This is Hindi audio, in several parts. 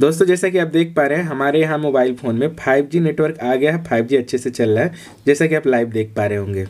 दोस्तों जैसा कि आप देख पा रहे हैं हमारे यहाँ मोबाइल फ़ोन में 5G नेटवर्क आ गया है 5G अच्छे से चल रहा है जैसा कि आप लाइव देख पा रहे होंगे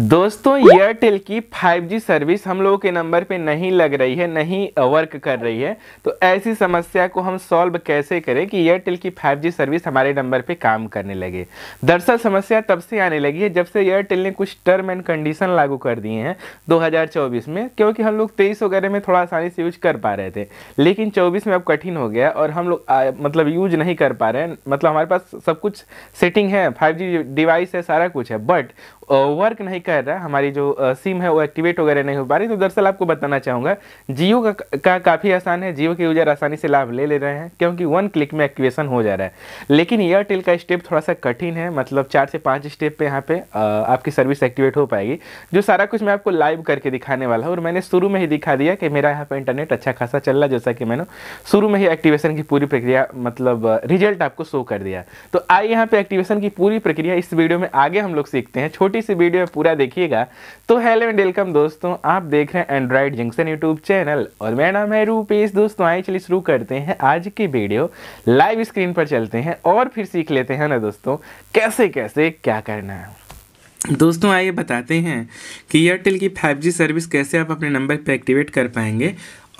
दोस्तों एयरटेल की 5G सर्विस हम लोगों के नंबर पे नहीं लग रही है नहीं वर्क कर रही है तो ऐसी समस्या को हम सॉल्व कैसे करें कि एयरटेल की 5G सर्विस हमारे नंबर पे काम करने लगे दरअसल समस्या तब से आने लगी है जब से एयरटेल ने कुछ टर्म एंड कंडीशन लागू कर दिए हैं 2024 में क्योंकि हम लोग तेईस वगैरह में थोड़ा आसानी से यूज कर पा रहे थे लेकिन चौबीस में अब कठिन हो गया और हम लोग मतलब यूज नहीं कर पा रहे हैं मतलब हमारे पास सब कुछ सेटिंग है फाइव डिवाइस है सारा कुछ है बट वर्क नहीं कर रहा हमारी जो सिम है वो एक्टिवेट वगैरह नहीं हो पा रही तो दरअसल आपको बताना चाहूँगा जियो का, का काफ़ी आसान है जियो के यूज़र आसानी से लाभ ले ले रहे हैं क्योंकि वन क्लिक में एक्टिवेशन हो जा रहा है लेकिन एयरटेल का स्टेप थोड़ा सा कठिन है मतलब चार से पाँच स्टेप पर यहाँ पर आपकी सर्विस एक्टिवेट हो पाएगी जो सारा कुछ मैं आपको लाइव करके दिखाने वाला हूँ और मैंने शुरू में ही दिखा दिया कि मेरा यहाँ पर इंटरनेट अच्छा खासा चल रहा जैसा कि मैंने शुरू में ही एक्टिवेशन की पूरी प्रक्रिया मतलब रिजल्ट आपको शो कर दिया तो आइए यहाँ पर एक्टिवेशन की पूरी प्रक्रिया इस वीडियो में आगे हम लोग सीखते हैं छोटी छोटी सी वीडियो पूरा देखिएगा तो हेलो एंड वेलकम दोस्तों आप देख रहे हैं एंड्रॉइड जंक्शन यूट्यूब चैनल और मेरा नाम है रूपेश दोस्तों आए चलिए शुरू करते हैं आज की वीडियो लाइव स्क्रीन पर चलते हैं और फिर सीख लेते हैं ना दोस्तों कैसे कैसे क्या करना है दोस्तों आइए बताते हैं कि एयरटेल की 5G सर्विस कैसे आप अपने नंबर पर एक्टिवेट कर पाएंगे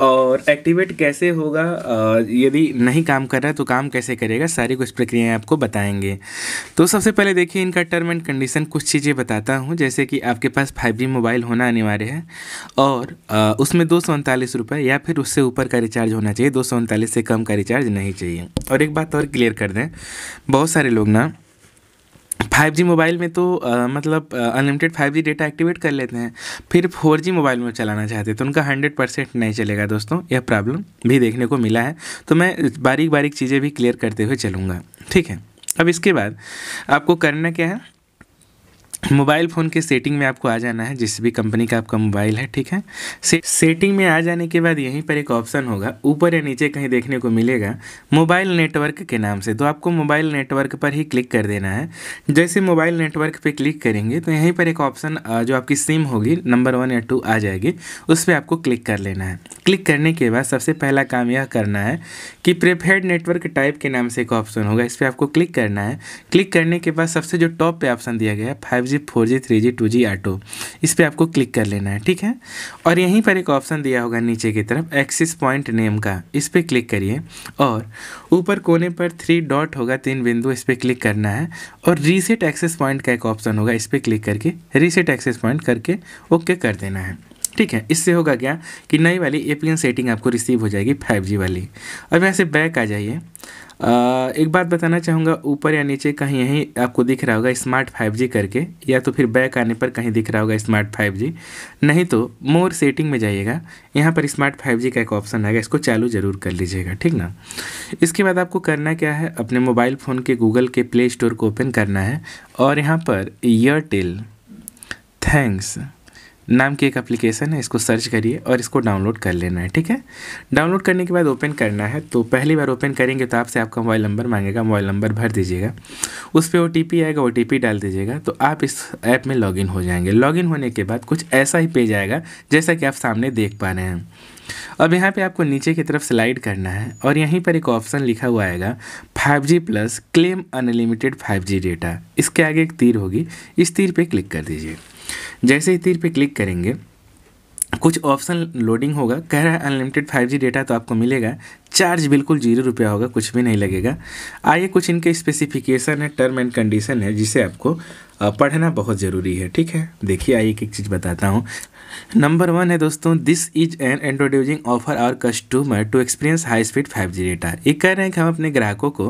और एक्टिवेट कैसे होगा यदि नहीं काम कर रहा है तो काम कैसे करेगा सारी कुछ प्रक्रियाएं आपको बताएंगे तो सबसे पहले देखिए इनका टर्म एंड कंडीशन कुछ चीज़ें बताता हूँ जैसे कि आपके पास फाइव मोबाइल होना अनिवार्य है और आ, उसमें दो सौ या फिर उससे ऊपर का रिचार्ज होना चाहिए दो से कम का रिचार्ज नहीं चाहिए और एक बात और क्लियर कर दें बहुत सारे लोग ना फाइव जी मोबाइल में तो आ, मतलब unlimited five G data activate कर लेते हैं फिर फोर जी मोबाइल में चलाना चाहते हैं तो उनका हंड्रेड परसेंट नहीं चलेगा दोस्तों यह प्रॉब्लम भी देखने को मिला है तो मैं बारीक बारीक चीज़ें भी क्लियर करते हुए चलूँगा ठीक है अब इसके बाद आपको करना क्या है मोबाइल फ़ोन के सेटिंग में आपको आ जाना है जिस भी कंपनी का आपका मोबाइल है ठीक है से, सेटिंग में आ जाने के बाद यहीं पर एक ऑप्शन होगा ऊपर या नीचे कहीं देखने को मिलेगा मोबाइल नेटवर्क के नाम से तो आपको मोबाइल नेटवर्क पर ही क्लिक कर देना है जैसे मोबाइल नेटवर्क पर क्लिक करेंगे तो यहीं पर एक ऑप्शन जो आपकी सिम होगी नंबर वन या टू आ जाएगी उस पर आपको क्लिक कर लेना है क्लिक करने के बाद सबसे पहला काम यह करना है कि प्रेफेड नेटवर्क टाइप के नाम से एक ऑप्शन होगा इस पर आपको क्लिक करना है क्लिक करने के बाद सबसे जो टॉप पर ऑप्शन दिया गया है five G four G three G two G auto इस पर आपको क्लिक कर लेना है ठीक है और यहीं पर एक ऑप्शन दिया होगा नीचे की तरफ एक्सिस पॉइंट नेम का इस पर क्लिक करिए और ऊपर कोने पर थ्री डॉट होगा तीन बिंदु इस पर क्लिक करना है और रीसेट एक्सेस पॉइंट का एक ऑप्शन होगा इस पर क्लिक करके रीसेट एक्सेस पॉइंट करके ओके कर देना है ठीक है इससे होगा क्या कि नई वाली एपीएन सेटिंग आपको रिसीव हो जाएगी 5G वाली अब यहाँ से बैक आ जाइए एक बात बताना चाहूँगा ऊपर या नीचे कहीं यहीं आपको दिख रहा होगा स्मार्ट 5G करके या तो फिर बैक आने पर कहीं दिख रहा होगा स्मार्ट 5G नहीं तो मोर सेटिंग में जाइएगा यहाँ पर स्मार्ट 5G का एक ऑप्शन आएगा इसको चालू ज़रूर कर लीजिएगा ठीक ना इसके बाद आपको करना क्या है अपने मोबाइल फ़ोन के गूगल के प्ले स्टोर को ओपन करना है और यहाँ पर एयरटेल थैंक्स नाम की एक एप्लीकेशन है इसको सर्च करिए और इसको डाउनलोड कर लेना है ठीक है डाउनलोड करने के बाद ओपन करना है तो पहली बार ओपन करेंगे तो आपसे आपका मोबाइल नंबर मांगेगा मोबाइल नंबर भर दीजिएगा उस पर ओ आएगा ओ डाल दीजिएगा तो आप इस ऐप में लॉगिन हो जाएंगे लॉगिन होने के बाद कुछ ऐसा ही पेज आएगा जैसा कि आप सामने देख पा रहे हैं अब यहाँ पे आपको नीचे की तरफ स्लाइड करना है और यहीं पर एक ऑप्शन लिखा हुआ आएगा 5G plus claim unlimited 5G data इसके आगे एक तीर होगी इस तीर पे क्लिक कर दीजिए जैसे ही तीर पे क्लिक करेंगे कुछ ऑप्शन लोडिंग होगा कह रहा है अनलिमिटेड 5G डेटा तो आपको मिलेगा चार्ज बिल्कुल जीरो रुपया होगा कुछ भी नहीं लगेगा आइए कुछ इनके स्पेसिफिकेशन है टर्म एंड कंडीशन है जिसे आपको पढ़ना बहुत ज़रूरी है ठीक है देखिए आइए एक एक चीज़ बताता हूँ नंबर वन है दोस्तों this is an introducing offer our customer to experience high speed 5G data ये कह रहे हैं कि हम अपने ग्राहकों को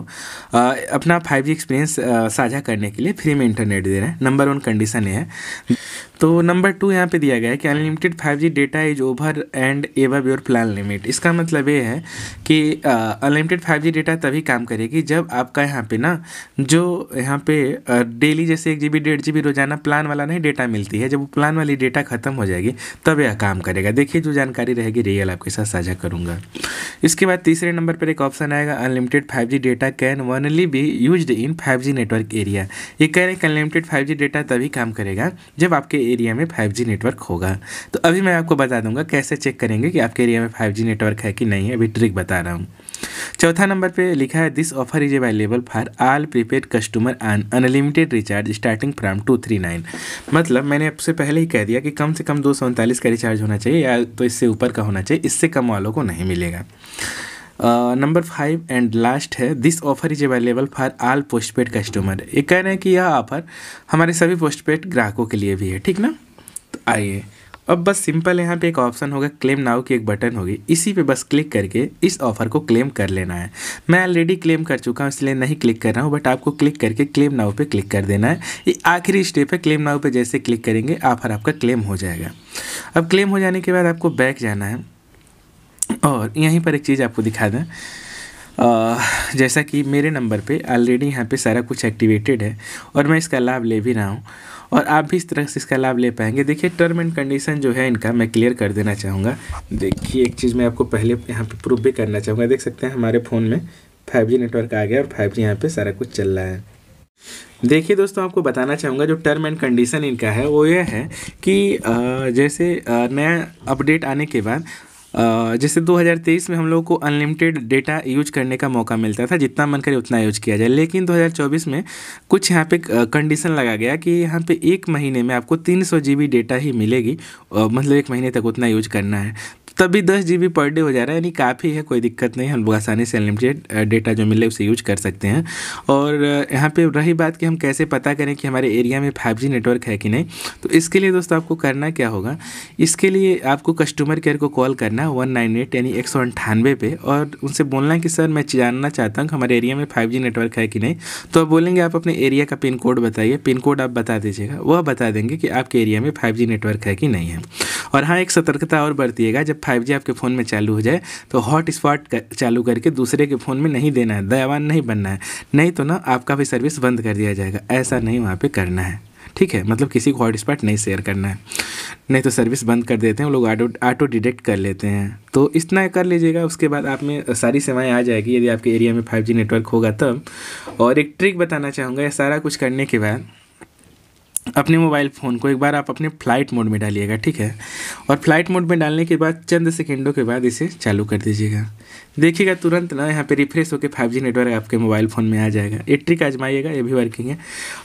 आ, अपना 5G एक्सपीरियंस साझा करने के लिए फ्री में इंटरनेट दे रहे हैं नंबर वन कंडीशन ये है तो नंबर टू यहाँ पे दिया गया है कि unlimited 5G data is over and ever your plan limit इसका मतलब ये है कि अनलिमिटेड 5G डेटा तभी काम करेगी जब आपका यहाँ पे ना जो यहाँ पे डेली जैसे एक जी बी डेढ़ जी बी रोजाना प्लान वाला नहीं डेटा मिलती है जब वो प्लान वाली डेटा खत्म हो जाएगी करेंगे तब यह काम करेगा देखिए जो जानकारी रहेगी रियल आपके साथ साझा करूंगा इसके बाद तीसरे नंबर पर एक ऑप्शन आएगा unlimited five data can only be use in five network area ये कह रहे हैं अनलिमिटेड फाइव जी डेटा तभी काम करेगा जब आपके एरिया में फाइव जी नेटवर्क होगा तो अभी मैं आपको बता दूंगा कैसे चेक करेंगे कि आपके एरिया में फाइव जी नेटवर्क है कि नहीं है अभी ट्रिक बता रहा हूँ चौथा नंबर पे लिखा है this offer is available for all prepaid customer and unlimited recharge starting from two three nine मतलब मैंने आपसे पहले ही कह दिया कि कम से कम दो सौ उनतालीस का रिचार्ज होना चाहिए या तो इससे ऊपर का होना चाहिए इससे कम वालों को नहीं मिलेगा नंबर फाइव एंड लास्ट है this offer is available for all postpaid customer ये कह रहे हैं कि यह ऑफर हमारे सभी पोस्ट पेड ग्राहकों के लिए भी है ठीक ना तो आइए अब बस सिंपल यहाँ पे एक ऑप्शन होगा क्लेम नाउ की एक बटन होगी इसी पे बस क्लिक करके इस ऑफर को क्लेम कर लेना है मैं ऑलरेडी क्लेम कर चुका हूँ इसलिए नहीं क्लिक कर रहा हूँ बट आपको क्लिक करके क्लेम नाउ पे क्लिक कर देना है ये आखिरी स्टेप है क्लेम नाउ पे जैसे क्लिक करेंगे ऑफर आपका क्लेम हो जाएगा अब क्लेम हो जाने के बाद आपको बैक जाना है और यहीं पर एक चीज़ आपको दिखा दें जैसा कि मेरे नंबर पे ऑलरेडी यहाँ पे सारा कुछ एक्टिवेटेड है और मैं इसका लाभ ले भी रहा हूँ और आप भी इस तरह से इसका लाभ ले पाएंगे देखिए टर्म एंड कंडीशन जो है इनका मैं क्लियर कर देना चाहूँगा देखिए एक चीज़ मैं आपको पहले यहाँ पे प्रूफ भी करना चाहूँगा देख सकते हैं हमारे फ़ोन में फाइव नेटवर्क आ गया और फाइव जी यहाँ सारा कुछ चल रहा है देखिए दोस्तों आपको बताना चाहूँगा जो टर्म एंड कंडीशन इनका है वो यह है कि जैसे नया अपडेट आने के बाद जैसे 2023 में हम लोग को अनलिमिटेड डेटा यूज करने का मौका मिलता था जितना मन करे उतना यूज किया जाए लेकिन 2024 में कुछ यहाँ पे कंडीशन लगा गया कि यहाँ पे एक महीने में आपको तीन सौ डेटा ही मिलेगी मतलब एक महीने तक उतना यूज करना है तभी दस जी बी पर डे हो जा रहा है यानी काफ़ी है कोई दिक्कत नहीं हम लोग आसानी से अनलिमिटेड डेटा जो मिले उसे यूज कर सकते हैं और यहाँ पे रही बात कि हम कैसे पता करें कि हमारे एरिया में फाइव नेटवर्क है कि नहीं तो इसके लिए दोस्तों आपको करना क्या होगा इसके लिए आपको कस्टमर केयर को कॉल करना है वन नाइन एट यानी एक सौ अंठानवे पे और उनसे बोलना है कि सर मैं जानना चाहता हूँ कि हमारे एरिया में फाइव नेटवर्क है कि नहीं तो आप बोलेंगे आप अपने एरिया का पिन कोड बताइए पिन कोड आप बता दीजिएगा वह बता देंगे कि आपके एरिया में फाइव नेटवर्क है कि नहीं है और हाँ एक सतर्कता और बरतीएगा जब फाइव आपके फ़ोन में चालू हो जाए तो हॉट स्पॉट चालू करके दूसरे के फ़ोन में नहीं देना है दयावान नहीं बनना है नहीं तो ना आपका भी सर्विस बंद कर दिया जाएगा ऐसा नहीं वहाँ पर करना है ठीक है मतलब किसी को हॉटस्पॉट नहीं शेयर करना है नहीं तो सर्विस बंद कर देते हैं लोग ऑटो ऑटो डिटेक्ट कर लेते हैं तो इतना कर लीजिएगा उसके बाद आप में सारी सेवाएं आ जाएगी यदि आपके एरिया में 5G नेटवर्क होगा तब और एक ट्रिक बताना चाहूँगा ये सारा कुछ करने के बाद अपने मोबाइल फ़ोन को एक बार आप अपने फ्लाइट मोड में डालिएगा ठीक है और फ्लाइट मोड में डालने के बाद चंद सेकेंडों के बाद इसे चालू कर दीजिएगा देखिएगा तुरंत ना यहाँ पे रिफ्रेश होकर फाइव जी नेटवर्क आपके मोबाइल फ़ोन में आ जाएगा ये ट्रिक आजमाइएगा ये भी वर्किंग है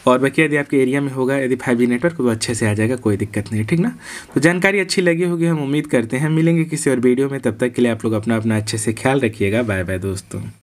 और बाकी यदि आपके एरिया में होगा यदि फाइव जी नेटवर्क तो अच्छे से आ जाएगा कोई दिक्कत नहीं ठीक ना तो जानकारी अच्छी लगी होगी हम उम्मीद करते हैं मिलेंगे किसी और वीडियो में तब तक के लिए आप लोग अपना अपना अच्छे से ख्याल रखिएगा बाय बाय दोस्तों